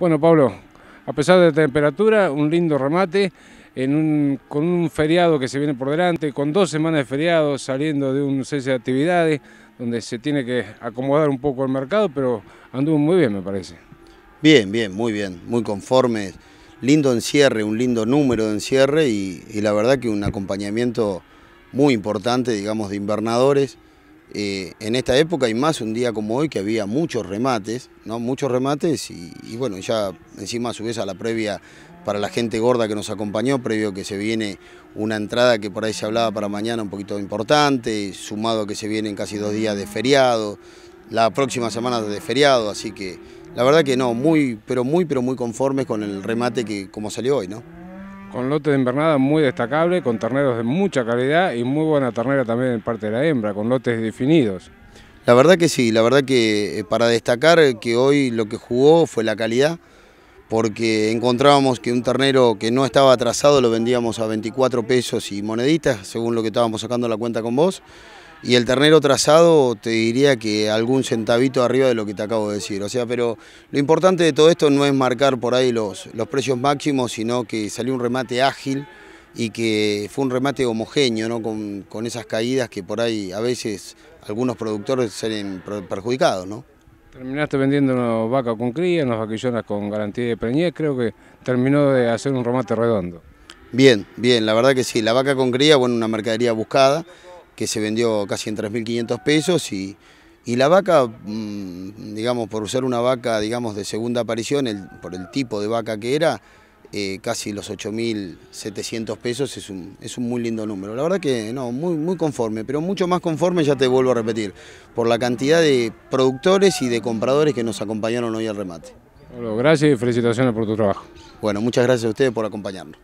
Bueno, Pablo, a pesar de la temperatura, un lindo remate con un feriado que se viene por delante, con dos semanas de feriado, saliendo de un cese de actividades, donde se tiene que acomodar un poco el mercado, pero anduvo muy bien, me parece. Bien, bien, muy bien, muy conforme, Lindo encierre, un lindo número de encierre y la verdad que un acompañamiento muy importante, digamos, de invernadores eh, en esta época y más un día como hoy que había muchos remates, ¿no? Muchos remates y, bueno, ya encima a su vez a la previa para la gente gorda que nos acompañó, previo que se viene una entrada que por ahí se hablaba para mañana un poquito importante, sumado a que se vienen casi dos días de feriado, la próxima semana de feriado, así que la verdad que no, muy, pero muy, pero muy conformes con el remate que como salió hoy, ¿no? con lotes de invernada muy destacable, con terneros de mucha calidad y muy buena ternera también en parte de la hembra, con lotes definidos. La verdad que sí, la verdad que eh, para destacar que hoy lo que jugó fue la calidad, porque encontrábamos que un ternero que no estaba atrasado lo vendíamos a 24 pesos y moneditas, según lo que estábamos sacando la cuenta con vos y el ternero trazado te diría que algún centavito arriba de lo que te acabo de decir. O sea, pero lo importante de todo esto no es marcar por ahí los, los precios máximos, sino que salió un remate ágil y que fue un remate homogéneo, ¿no? Con, esas caídas que por ahí a veces algunos productores salen perjudicados, ¿no? Terminaste vendiendo vaca con cría, unas vaquillonas con garantía de preñez, creo que terminó de hacer un remate redondo. Bien, bien, la verdad que sí, la vaca con cría, bueno, una mercadería buscada, que se vendió casi en 3.500 pesos y, la vaca, mm, digamos, por usar una vaca, digamos, de segunda aparición, por el tipo de vaca que era, eh, casi los 8.700 pesos es un, es un muy lindo número. La verdad que no, muy, muy conforme, pero mucho más conforme, ya te vuelvo a repetir, por la cantidad de productores y de compradores que nos acompañaron hoy al remate. Bueno, gracias y felicitaciones por tu trabajo. Bueno, muchas gracias a ustedes por acompañarnos.